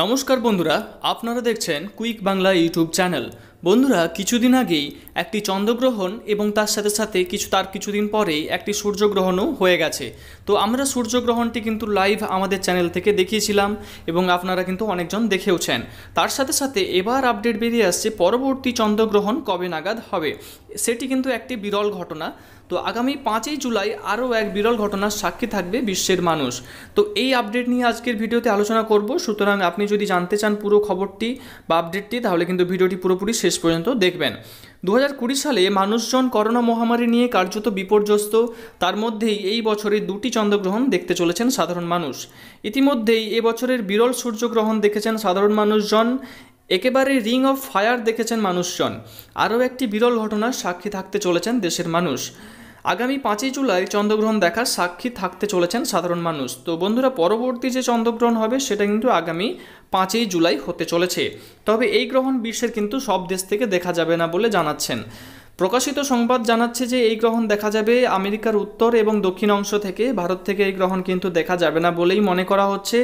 নমস্কার বন্ধুরা আপনারা দেখছেন কুইক বাংলা ইউটিউব চ্যানেল বন্ধুরা কিছুদিন আগেই একটি চন্দ্রগ্রহণ এবং তার সাথে সাথে কিছু তার কিছুদিন পরেই একটি সূর্যগ্রহণও হয়ে গেছে তো আমরা সূর্যগ্রহণটি কিন্তু লাইভ আমাদের চ্যানেল থেকে দেখিয়েছিলাম এবং আপনারা কিন্তু অনেকজন দেখেওছেন তার সাথে সাথে এবার আপডেট বেরিয়ে আসছে পরবর্তী চন্দ্রগ্রহণ কবে নাগাদ হবে সেটি কিন্তু একটি বিরল ঘটনা তো আগামী পাঁচই জুলাই আরও এক বিরল ঘটনার সাক্ষী থাকবে বিশ্বের মানুষ তো এই আপডেট নিয়ে আজকের ভিডিওতে আলোচনা করব সুতরাং আপনি যদি জানতে চান পুরো খবরটি বা আপডেটটি তাহলে কিন্তু ভিডিওটি পুরোপুরি শেষ পর্যন্ত দেখবেন দু সালে মানুষজন করোনা মহামারী নিয়ে কার্যত বিপর্যস্ত তার মধ্যেই এই বছরে দুটি চন্দ্রগ্রহণ দেখতে চলেছেন সাধারণ মানুষ ইতিমধ্যেই এবছরের বিরল সূর্যগ্রহণ দেখেছেন সাধারণ মানুষজন একেবারে রিং অফ ফায়ার দেখেছেন মানুষজন আরও একটি বিরল ঘটনার সাক্ষী থাকতে চলেছেন দেশের মানুষ আগামী পাঁচই জুলাই চন্দ্রগ্রহণ দেখার সাক্ষী থাকতে চলেছেন সাধারণ মানুষ তো বন্ধুরা পরবর্তী যে চন্দ্রগ্রহণ হবে সেটা কিন্তু আগামী পাঁচই জুলাই হতে চলেছে তবে এই গ্রহণ বিশ্বের কিন্তু সব দেশ থেকে দেখা যাবে না বলে জানাচ্ছেন প্রকাশিত সংবাদ জানাচ্ছে যে এই গ্রহণ দেখা যাবে আমেরিকার উত্তর এবং দক্ষিণ অংশ থেকে ভারত থেকে এই গ্রহণ কিন্তু দেখা যাবে না বলেই মনে করা হচ্ছে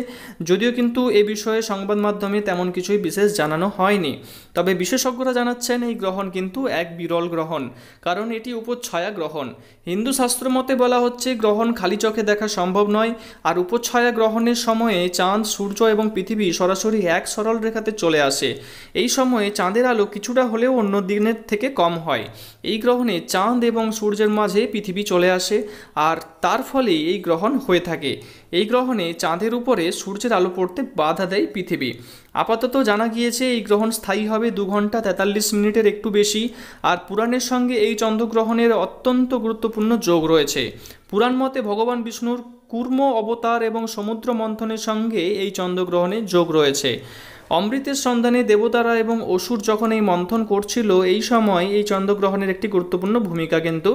যদিও কিন্তু এ বিষয়ে সংবাদ মাধ্যমে তেমন কিছুই বিশেষ জানানো হয়নি তবে বিশেষজ্ঞরা জানাচ্ছেন এই গ্রহণ কিন্তু এক বিরল গ্রহণ কারণ এটি উপচ্ছয়া গ্রহণ হিন্দু শাস্ত্র মতে বলা হচ্ছে গ্রহণ খালি চোখে দেখা সম্ভব নয় আর উপচ্ছয়া গ্রহণের সময়ে চাঁদ সূর্য এবং পৃথিবী সরাসরি এক সরল রেখাতে চলে আসে এই সময়ে চাঁদের আলো কিছুটা হলেও অন্য দিনের থেকে কম হয় এই গ্রহণে চাঁদ এবং সূর্যের মাঝে পৃথিবী চলে আসে আর তার ফলে এই গ্রহণ হয়ে থাকে এই গ্রহণে চাঁদের উপরে সূর্যের আলো পড়তে বাধা দেয় পৃথিবী আপাতত জানা গিয়েছে এই গ্রহণ স্থায়ী হবে দু ঘন্টা তেতাল্লিশ মিনিটের একটু বেশি আর পুরাণের সঙ্গে এই চন্দ্রগ্রহণের অত্যন্ত গুরুত্বপূর্ণ যোগ রয়েছে পুরাণ মতে ভগবান বিষ্ণুর কুর্ম অবতার এবং সমুদ্র মন্থনের সঙ্গে এই চন্দ্রগ্রহণের যোগ রয়েছে অমৃতের সন্ধানে দেবতারা এবং অসুর যখন এই মন্থন করছিল এই সময় এই চন্দ্রগ্রহণের একটি গুরুত্বপূর্ণ ভূমিকা কিন্তু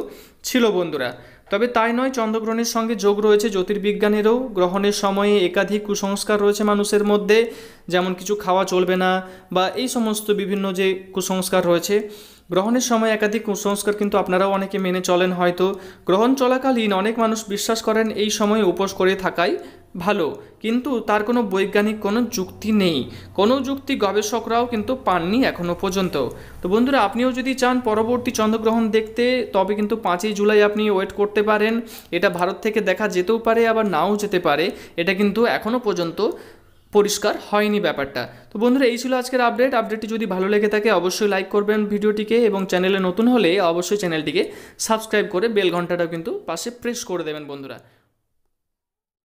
ছিল বন্ধুরা তবে তাই নয় চন্দ্রগ্রহণের সঙ্গে যোগ রয়েছে জ্যোতির্বিজ্ঞানেরও গ্রহণের সময়ে একাধিক কুসংস্কার রয়েছে মানুষের মধ্যে যেমন কিছু খাওয়া চলবে না বা এই সমস্ত বিভিন্ন যে কুসংস্কার রয়েছে গ্রহণের সময় একাধিক কুসংস্কার কিন্তু আপনারাও অনেকে মেনে চলেন হয়তো গ্রহণ চলাকালীন অনেক মানুষ বিশ্বাস করেন এই সময় উপোস করে থাকাই ভালো কিন্তু তার কোনো বৈজ্ঞানিক কোনো যুক্তি নেই কোনো যুক্তি গবেষকরাও কিন্তু পাননি এখনও পর্যন্ত তো বন্ধুরা আপনিও যদি চান পরবর্তী চন্দ্রগ্রহণ দেখতে তবে কিন্তু পাঁচই জুলাই আপনি ওয়েট করতে পারেন এটা ভারত থেকে দেখা যেতেও পারে আবার নাও যেতে পারে এটা কিন্তু এখনও পর্যন্ত পরিষ্কার হয়নি ব্যাপারটা তো বন্ধুরা এই ছিল আজকের আপডেট আপডেটটি যদি ভালো লেগে থাকে অবশ্যই লাইক করবেন ভিডিওটিকে এবং চ্যানেলে নতুন হলে অবশ্যই চ্যানেলটিকে সাবস্ক্রাইব করে বেল ঘন্টাটাও কিন্তু পাশে প্রেস করে দেবেন বন্ধুরা